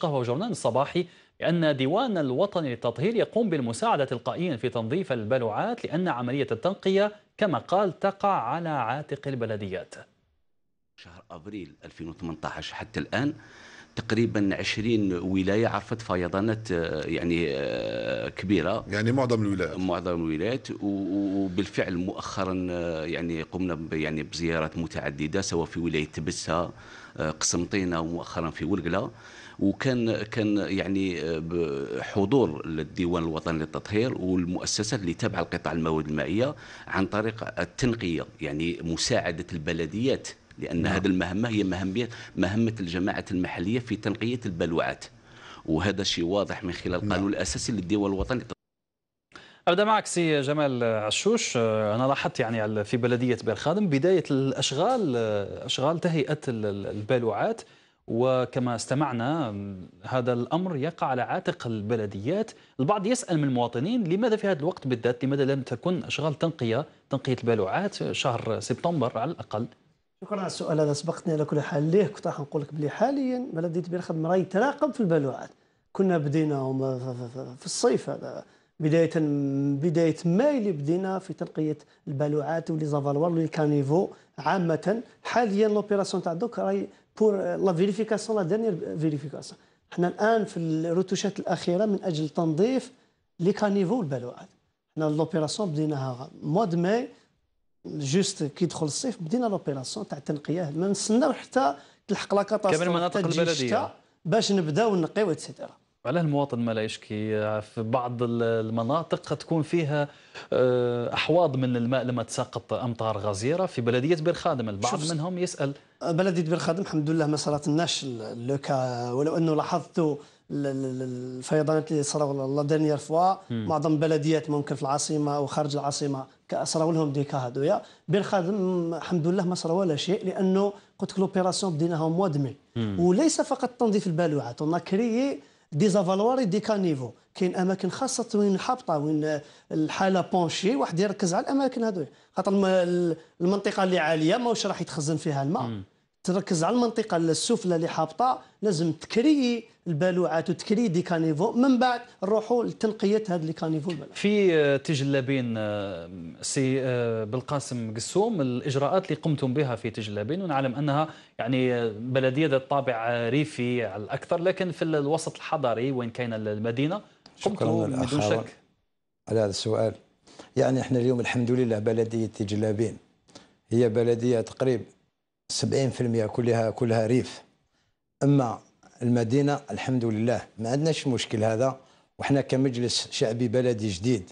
قهوة جورنان الصباحي بأن ديوان الوطني للتطهير يقوم بالمساعدة تلقائيا في تنظيف البلوعات لأن عملية التنقية كما قال تقع على عاتق البلديات شهر أبريل 2018 حتى الآن تقريبا 20 ولايه عرفت فيضانات آه، يعني آه، كبيره يعني معظم الولايات معظم الولايات وبالفعل مؤخرا آه، يعني قمنا يعني بزيارات متعدده سواء في ولايه تبسه قسنطينه ومؤخرا في ولقله وكان كان يعني حضور الديوان الوطني للتطهير والمؤسسات اللي تابعه لقطاع المواد المائيه عن طريق التنقيه يعني مساعده البلديات لان نعم. هذه المهمه هي مهمه مهمه الجماعه المحليه في تنقيه البلوعات وهذا شيء واضح من خلال نعم. القانون الاساسي للديوان الوطني ابدا معك سي جمال عشوش آه، انا لاحظت يعني في بلديه بير خادم بدايه الاشغال آه، اشغال تهيئه البالوعات وكما استمعنا هذا الامر يقع على عاتق البلديات البعض يسال من المواطنين لماذا في هذا الوقت بالذات لماذا لم تكن اشغال تنقيه تنقيه البالوعات شهر سبتمبر على الاقل شكرا على السؤال هذا سبقتني على كل حال ليه كنت راح نقول لك بلي حاليا بلديه بير خادم راهي تراقب في البالوعات كنا بدينا في الصيف هذا بدايه بدايه ماي اللي بدينا في تنقيه البالوعات ولي زافالوار ولي كانيفو عامه حاليا لوبيراسيون تاع دوك راهي بور لا فيريفيكاسيون لا ديرنيير فيريفيكاسيون حنا الان في الروتوشات الاخيره من اجل تنظيف لي كانيفو والبالوعات حنا لوبيراسيون بديناها دو ماي جوست كي يدخل الصيف بدينا لوبيراسيون تاع التنقيه ما نستناو حتى تلحق لا كاتاستروف كامل مناطق البلديه باش نبداو نقيو اتسيتيرا على المواطن ما لا يشكي في بعض المناطق تكون فيها آه، احواض من الماء لما تساقط امطار غزيره في بلديه بير خادم البعض منهم يسال آه، بلديه بير خادم الحمد لله ما صارتلناش لوكا ولو انه لاحظت الفيضانات اللي صاروا لا دانيير فوا معظم البلديات ممكن في العاصمه او خارج العاصمه صاروا لهم ديكا هادويا بير خادم الحمد لله ما صراو ولا شيء لانه قلت لك لوبيراسيون بديناها موا وليس فقط تنظيف البالوعات اون كريي ديزافالواري دي كانيفو كاين اماكن خاصه وين حابطه وين الحاله بونشي واحد يركز على الاماكن هذو خاطر المنطقه اللي عاليه ماهوش راح يتخزن فيها الماء تركز على المنطقه السفلى اللي حابطه لازم تكري البالوعات وتكري دي كانيفو من بعد نروحوا لتنقيه هذا لي كانيفو في آه، تجلابين آه، سي آه، بالقاسم قسوم الاجراءات اللي قمتم بها في تجلابين ونعلم انها يعني بلديه ذات طابع ريفي على الاكثر لكن في الوسط الحضري وين كاين المدينه قمتم بدون شك على هذا السؤال يعني احنا اليوم الحمد لله بلديه تجلابين هي بلديه تقريب 70% كلها كلها ريف اما المدينه الحمد لله ما عندناش مشكل هذا وحنا كمجلس شعبي بلدي جديد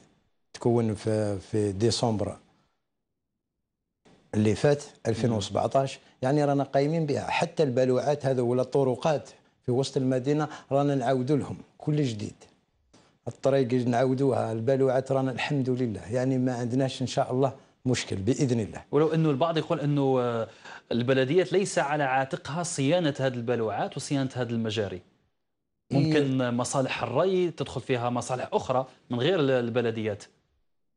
تكون في في ديسمبر اللي فات 2017 يعني رانا قايمين بها حتى البلوعات هذا ولا الطرقات في وسط المدينه رانا نعاودوا لهم كل جديد الطريق نعاودوها البلوعات رانا الحمد لله يعني ما عندناش ان شاء الله مشكل باذن الله ولو انه البعض يقول انه آه، البلديات ليس على عاتقها صيانه هذه البلوعات وصيانه هذه المجاري ممكن إيه. مصالح الري تدخل فيها مصالح اخرى من غير البلديات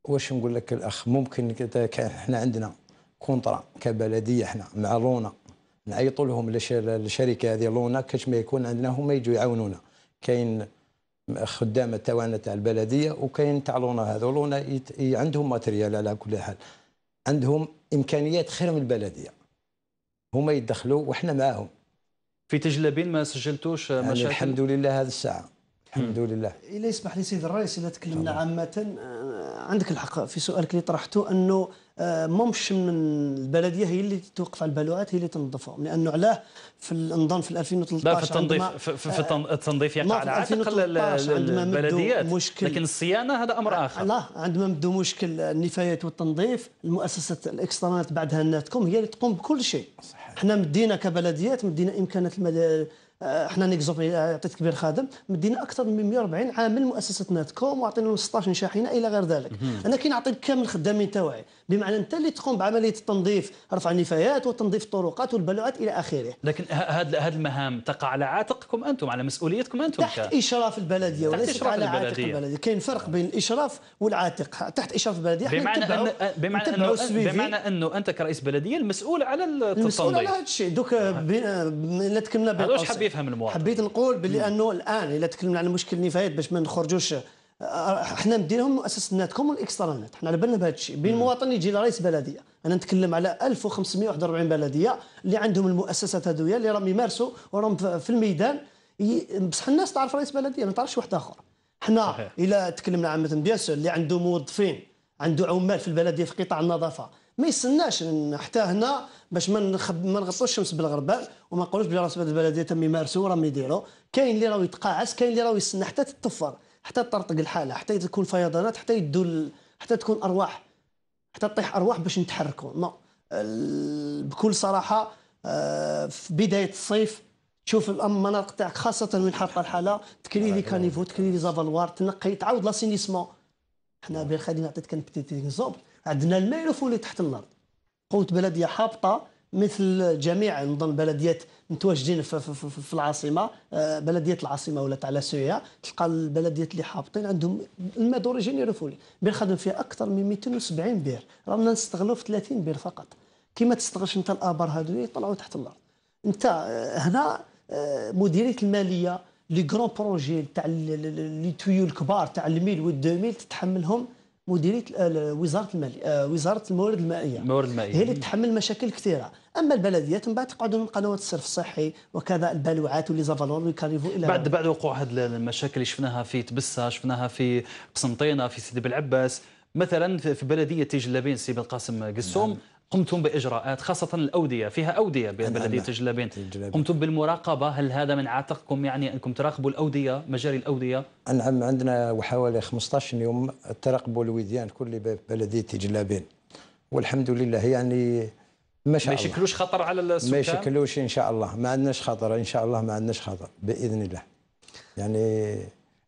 واش نقول لك الاخ ممكن احنا عندنا كونطرا كبلديه احنا مع لونا نعيطوا لهم الشركه هذه لونا كاش ما يكون عندنا هما يجوا يعاونونا كاين خدام التوانة تاع البلديه وكاين تاع لونا هذو لونا عندهم ماتريال على كل حال عندهم امكانيات خير من البلديه هما يدخلوا وحنا معاهم في تجلبين ما سجلتوش يعني مشاكل يعني الحمد لله هذه الساعه الحمد لله الا يسمح لي سيد الرئيس اذا تكلمنا عامه آه، عندك الحق في سؤالك اللي طرحته انه آه، ممش من البلديه هي اللي توقف على البالوعات هي اللي تنظفهم لانه علاه في الانظام في 2013 لا في التنظيف في آه، التنظيف يقع يعني على عاتق البلديات مشكل لكن الصيانه هذا امر اخر لا عندما بدو مشكل النفايات والتنظيف المؤسسه الاكسترنات بعدها ناتكم هي اللي تقوم بكل شيء صحيح. حنا مدينا كبلديات مدينا امكانات آه، حنا نيكزوم عطيت كبير خادم مدينا اكثر من 140 عامل مؤسسه ناتكوم وعطينا 16 شاحنه الى غير ذلك انا كنعطيك كامل الخدامين تاوعي بمعنى انت اللي تقوم بعمليه التنظيف رفع النفايات وتنظيف الطرقات والبلوعات الى اخره لكن هذه هذه المهام تقع على عاتقكم انتم على مسؤوليتكم انتم تحت ك... اشراف البلديه وليس على عاتق البلديه كاين فرق بين الاشراف والعاتق تحت اشراف البلديه بمعنى أن... بمعنى انه بمعنى انه انت كرئيس بلديه المسؤول على التنظيف المسؤول على هذا الشيء دوك لا تكملنا بالقصه يفهم المواطن حبيت نقول باللي انه الان الا تكلمنا على مشكل النفايات باش ما نخرجوش آه، آه، احنا مديرهم مؤسساتكم والاكسترنات احنا على بالنا بهذا الشيء بين مواطن يجي لرئيس بلديه انا نتكلم على 1541 بلديه اللي عندهم المؤسسات هذويا اللي راهم يمارسوا وراهم في الميدان بصح الناس تعرف رئيس بلديه ما تعرفش واحد اخر حنا الا تكلمنا عن مثلا بيان اللي عنده موظفين عنده عمال في البلديه في قطاع النظافه ما يستناش حتى هنا باش ما نخب ما نغطوش الشمس بالغربال وما نقولوش بلي راه سباد البلديه تم يمارسوا راهم يديروا كاين اللي راهو يتقاعس كاين اللي راهو يستنى حتى تتفر حتى تطرطق الحاله حتى تكون فيضانات حتى يدوا حتى تكون ارواح حتى تطيح ارواح باش نتحركوا نو بكل صراحه آه، في بدايه الصيف تشوف المناطق تاعك خاصه من حاطه الحاله تكري لي كانيفو تكري لي زافالوار تنقي تعاود لاسينيسمون حنا بخير نعطيك كان بتيت اكزومبل عندنا الماء واللي تحت الارض قوه بلديه حابطه مثل جميع نظن بلديات متواجدين في, في, في, في العاصمه آه، بلديه العاصمه ولا تاع سوريا تلقى البلديات اللي حابطين عندهم الماء دوريجين رفولي بير خدم فيها اكثر من 270 بير رانا نستغلوا في 30 بير فقط كي ما تستغلش انت الابار هذو يطلعوا تحت الارض انت آه، هنا آه، مديريه الماليه لي كرون بروجي تاع لي تويو الكبار تاع الميل والدوميل تتحملهم مديريه وزاره المال آه، وزاره الموارد المائيه الموارد المائيه هي اللي تحمل مشاكل كثيره اما البلديات من بعد تقعد لهم قنوات الصرف الصحي وكذا البلوعات زافالون ويكاريفو الى بعد بعد وقوع هذه المشاكل اللي شفناها في تبسه شفناها في قسنطينه في سيدي بلعباس مثلا في بلديه تيج اللابين سي بالقاسم قسوم قسوم نعم. قمتم باجراءات خاصه الاوديه فيها اوديه بلديه الجلابين نعم، نعم. قمتم بالمراقبه هل هذا من عاتقكم يعني انكم تراقبوا الاوديه مجاري الاوديه نعم عندنا حوالي 15 يوم تراقبوا الوديان كل بلديه جلابين والحمد لله يعني ما شاء الله ما يشكلوش خطر على السكان ما يشكلوش ان شاء الله ما عندناش خطر ان شاء الله ما عندناش خطر باذن الله يعني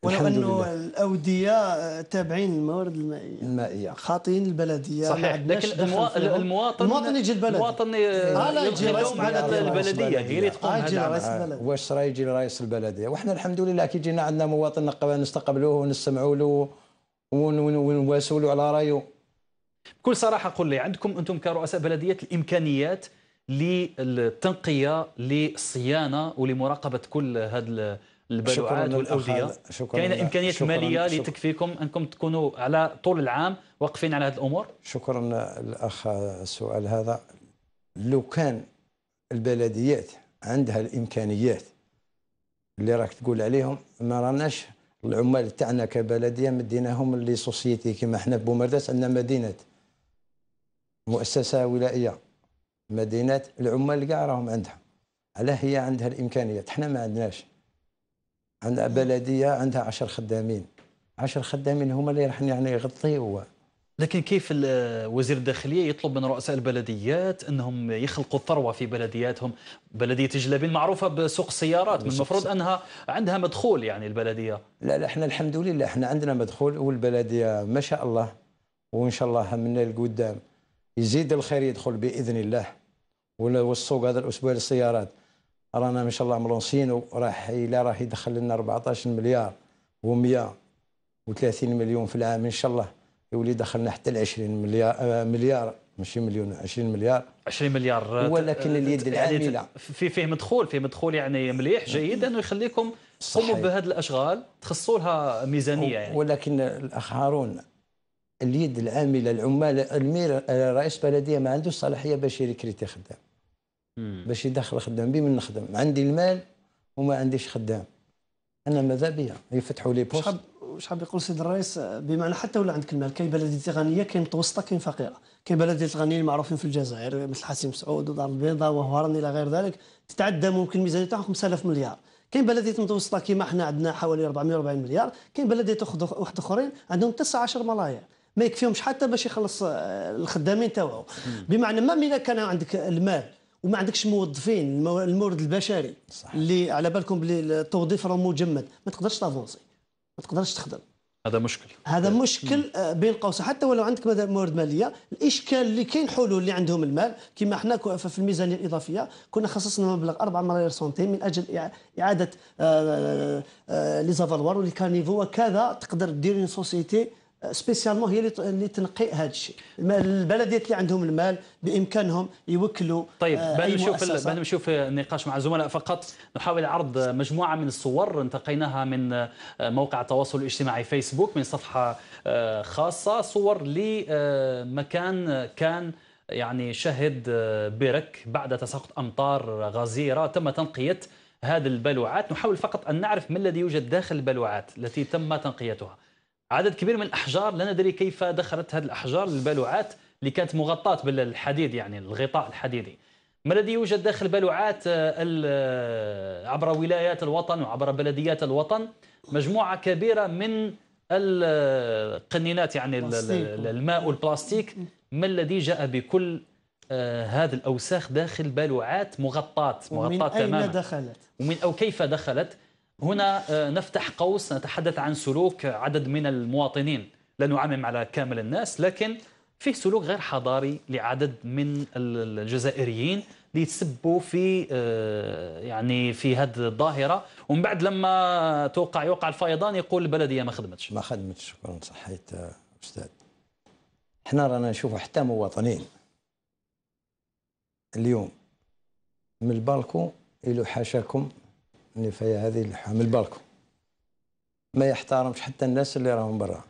ولو انه الاوديه آه، تابعين الموارد المائيه المائيه خاطين البلديه صحيح لكن المواطن المواطن يجي البلد المواطن آه، يجي اليوم على البلديه هي اللي تقوم هذا واش راه يجي لرئيس البلديه وحنا الحمد لله كي جينا عندنا مواطن نستقبلوه ونستمعوا له له على رايه بكل صراحه قول لي عندكم انتم كرؤساء بلديه الامكانيات للتنقيه للصيانه ولمراقبه كل هذا البلوعات والاوديه امكانيات شكرا ماليه لتكفيكم انكم تكونوا على طول العام واقفين على هذه الامور شكرا الاخ السؤال هذا لو كان البلديات عندها الامكانيات اللي راك تقول عليهم ما راناش العمال تاعنا كبلديه مديناهم لي سوسيتي كما حنا في بومرداس عندنا مدينه مؤسسه ولائيه مدينه العمال كاع راهم عندها علاه هي عندها الامكانيات حنا ما عندناش عندها بلديه عندها عشر خدامين عشر خدامين هما اللي راح يعني يغطيوا لكن كيف وزير الداخليه يطلب من رؤساء البلديات انهم يخلقوا الثروه في بلدياتهم بلديه جلابين معروفه بسوق السيارات من المفروض انها عندها مدخول يعني البلديه لا لا احنا الحمد لله احنا عندنا مدخول والبلديه ما شاء الله وان شاء الله من القدام يزيد الخير يدخل باذن الله والسوق هذا الاسبوع للسيارات رانا ما شاء الله ملونسين وراح الى راه يدخل لنا 14 مليار و 130 مليون في العام ان شاء الله يولي دخلنا حتى ل 20 مليار آه، مليار ماشي مليون 20 مليار 20 مليار ولكن آه، اليد آه، العامله يعني في فيه مدخول فيه مدخول يعني مليح جيد انه يخليكم تقوموا بهذه الاشغال تخصوا لها ميزانيه يعني ولكن الاخ هارون اليد العامله العمال المير رئيس بلديه ما عندوش صلاحيه باش يريكريتي خدام باش يدخل خدام بي من نخدم عندي المال وما عنديش خدام انا ماذا بيا يفتحوا لي بوست شحال شحال يقول سيد الرئيس بمعنى حتى ولا عندك المال كاين بلديه غنيه كاين متوسطه كاين فقيره كاين بلديه غنيه معروفين في الجزائر مثل حسين سعود ودار البيضاء وهران الى غير ذلك تتعدى ممكن الميزانيه تاعهم 5000 مليار كاين بلديه متوسطه كيما حنا عندنا حوالي 440 مليار كاين بلديه واحد اخرين عندهم 19 ملايير ما يكفيهمش حتى باش يخلص آه، الخدامين تاعو بمعنى ما من كان عندك المال وما عندكش موظفين المورد البشري صح. اللي على بالكم بلي التوظيف راه مجمد ما تقدرش تافونسي ما تقدرش تخدم هذا مشكل هذا مشكل آه، بين قوسين حتى ولو عندك موارد ماليه الاشكال اللي كاين حلول اللي عندهم المال كما حنا في الميزانيه الاضافيه كنا خصصنا مبلغ 4 ملايير سنتيم من اجل اعاده آه، آه، لي زافالوار كانيفو وكذا تقدر دير اون سوسيتي سبيسيالمون هي اللي تنقي هذا الشيء البلديات اللي عندهم المال بامكانهم يوكلوا طيب آه، بعد نشوف بعد نشوف النقاش مع الزملاء فقط نحاول عرض مجموعه من الصور انتقيناها من آه، موقع التواصل الاجتماعي فيسبوك من صفحه آه، خاصه صور لمكان كان يعني شهد برك بعد تساقط امطار غزيره تم تنقيه هذه البلوعات نحاول فقط ان نعرف ما الذي يوجد داخل البلوعات التي تم تنقيتها عدد كبير من الاحجار لا ندري كيف دخلت هذه الاحجار البالوعات اللي كانت مغطاه بالحديد يعني الغطاء الحديدي ما الذي يوجد داخل بالوعات آه، آه، عبر ولايات الوطن وعبر بلديات الوطن مجموعه كبيره من القنينات يعني الماء والبلاستيك ما الذي جاء بكل آه، هذه الاوساخ داخل بالوعات مغطاه مغطاه تماما ومن اين دخلت ومن او كيف دخلت هنا آه، نفتح قوس نتحدث عن سلوك عدد من المواطنين لا نعمم على كامل الناس لكن فيه سلوك غير حضاري لعدد من الجزائريين اللي يتسبوا في آه، يعني في هذه الظاهره ومن بعد لما توقع يوقع الفيضان يقول البلديه ما خدمتش ما خدمتش شكرا صحيت آه، استاذ احنا رانا نشوف حتى مواطنين اليوم من البالكو الى حاشاكم النفاية هذه اللي حامل بالكم ما يحترمش حتى الناس اللي راهم برا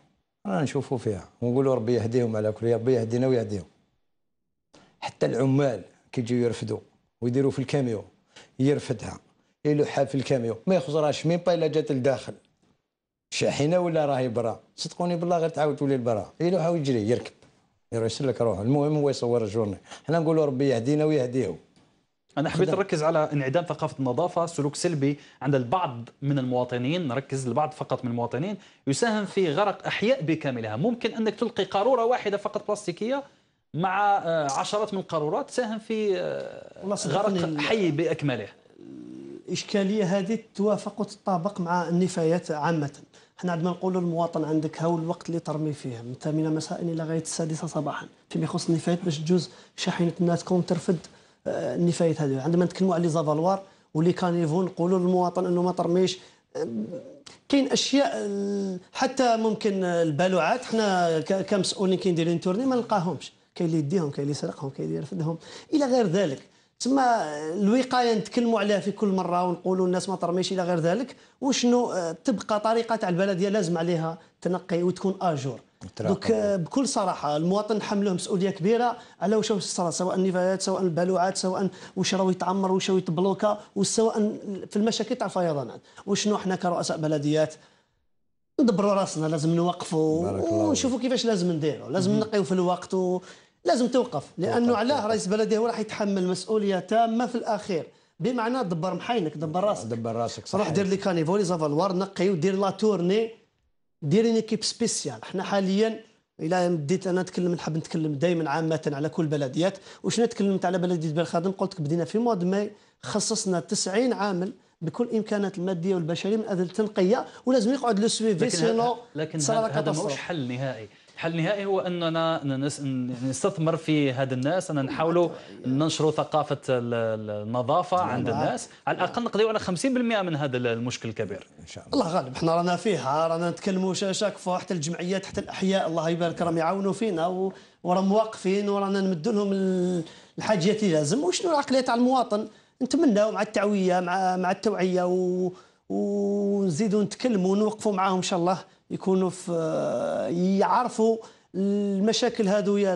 رانا نشوفوا فيها ونقولوا ربي يهديهم على كل ربي يهدينا ويهديهم حتى العمال كي يجيو يرفدوا ويديروا في الكاميو يرفدها يلوحها في الكاميو ما يخزرهاش مين با الا جات لداخل شاحنه ولا راهي برا صدقوني بالله غير تعاود تولي لبرا يلوحها ويجري يركب يرسل لك روحه المهم هو يصور الجورني حنا نقولوا ربي يهدينا ويهديهم انا حبيت اركز على انعدام ثقافه النظافه سلوك سلبي عند البعض من المواطنين نركز البعض فقط من المواطنين يساهم في غرق احياء بكاملها ممكن انك تلقي قاروره واحده فقط بلاستيكيه مع آه، عشرات من القارورات تساهم في آه، غرق حي باكمله الاشكاليه هذه توافق وتطابق مع النفايات عامه حنا عندما نقولوا المواطن عندك هاو الوقت اللي ترمي فيه من الثامنه مساء الى غايه السادسه صباحا فيما يخص النفايات باش تجوز شاحنه تكون ترفد النفايات هذه عندما نتكلموا على لي زافالوار ولي كانيفو نقولوا للمواطن انه ما ترميش كاين اشياء حتى ممكن البالوعات حنا كمسؤولين كي نديرو تورني ما نلقاهمش كاين اللي يديهم كاين اللي يسرقهم كاين اللي يرفدهم الى غير ذلك تما الوقايه نتكلموا عليها في كل مره ونقولوا الناس ما ترميش الى غير ذلك وشنو آه، تبقى طريقه تاع البلديه لازم عليها تنقي وتكون اجور دوك آه، بكل صراحه المواطن حمله مسؤوليه كبيره على واش صرا سواء النفايات سواء البلوعات سواء واش راه يتعمر واش يتبلوكا وسواء في المشاكل تاع الفيضانات وشنو حنا كرؤساء بلديات ندبروا راسنا لازم نوقفوا ونشوفوا كيفاش لازم نديروا لازم نقيو في الوقت و... لازم توقف لانه علاه رئيس بلديه هو راح يتحمل مسؤوليه تامه في الاخير بمعنى دبر محاينك دبر راسك دبر راسك صح روح دير لي كانيفو لي زافالوار نقي ودير لا تورني دايرين ايكيب سبيسيال حنا حاليا الى بديت انا نتكلم نحب نتكلم دائما عامه على كل بلديات وشنو تكلمت على بلديه بالخادم قلت لك بدينا في مود ماي خصصنا 90 عامل بكل الامكانات الماديه والبشريه من اجل التنقيه ولازم يقعد لو سويفي سينو لكن هذا ماهوش حل نهائي الحل النهائي هو اننا نستثمر في هذا الناس ان نحاولوا ننشروا ثقافه النظافه عند الناس على الاقل نقضيو على 50% من هذا المشكل الكبير ان شاء الله الله غالب حنا رانا فيها رانا نتكلموا شاك فوا حتى الجمعيات حتى الاحياء الله يبارك راهم يعاونوا فينا و... وراهم واقفين ورانا نمدوا لهم الحاجيات اللي لازم وشنو العقليه تاع المواطن نتمناو مع التعويه مع مع التوعيه و... ونزيدوا نتكلموا ونوقفوا معاهم ان شاء الله يكونوا في يعرفوا المشاكل يا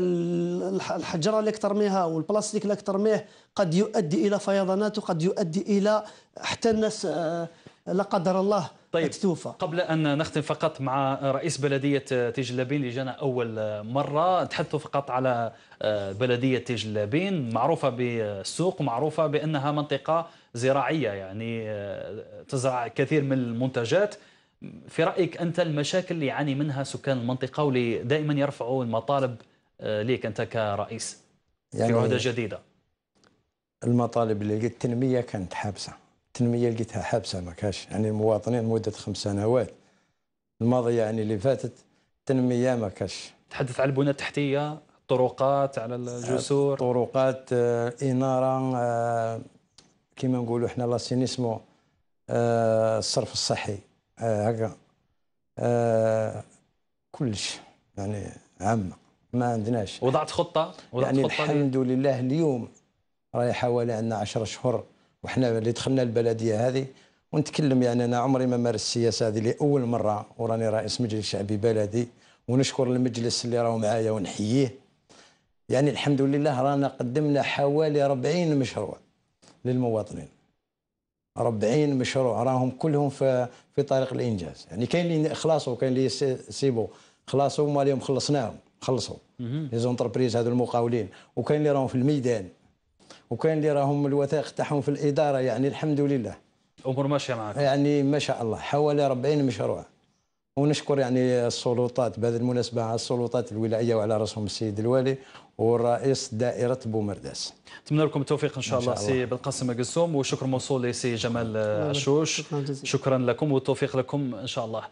الحجره اللي كترميها والبلاستيك اللي كترميه قد يؤدي الى فيضانات وقد يؤدي الى حتى الناس آه، لا قدر الله طيب توفى قبل ان نختم فقط مع رئيس بلديه آه، تيج اللي جانا اول آه، مره تحدثوا فقط على بلديه تيج معروفه بالسوق ومعروفه بانها منطقه زراعيه يعني تزرع كثير من المنتجات في رايك انت المشاكل اللي يعاني منها سكان المنطقه واللي دائما يرفعوا المطالب آه، ليك انت كرئيس يعني في عهده جديده المطالب اللي لقيت التنميه كانت حابسه التنميه لقيتها حابسه ما كاش يعني المواطنين مده خمس سنوات الماضيه يعني اللي فاتت التنميه ما كاش تحدث على البنى التحتيه الطرقات على الجسور طرقات آه، اناره آه، كما نقولوا احنا لاسينيسمو الصرف الصحي هكا آه، كلش يعني عامه ما عندناش وضعت خطه وضعت يعني خطة الحمد لله اليوم راهي حوالي عندنا 10 شهور وحنا اللي دخلنا البلديه هذه ونتكلم يعني انا عمري ما مارس السياسه هذه لاول مره وراني رئيس مجلس شعبي بلدي ونشكر المجلس اللي راهو معايا ونحييه يعني الحمد لله رانا قدمنا حوالي 40 مشروع للمواطنين 40 مشروع راهم كلهم في في طريق الانجاز يعني كاين اللي خلاصوا كاين اللي سيبوا خلاصوا هما اليوم خلصناهم خلصوا لي زونتربريز هذو المقاولين وكاين اللي راهم في الميدان وكاين اللي راهم الوثائق تاعهم في الاداره يعني الحمد لله الامور ماشيه معك يعني ما شاء الله حوالي 40 مشروع ونشكر يعني السلطات بهذه المناسبه على السلطات الولائيه وعلى راسهم السيد الوالي ورئيس دائره بومرداس نتمنى لكم التوفيق ان شاء, إن شاء الله, الله سي بالقاسم قسوم وشكر موصول لسي جمال عشوش شكرا لكم والتوفيق لكم ان شاء الله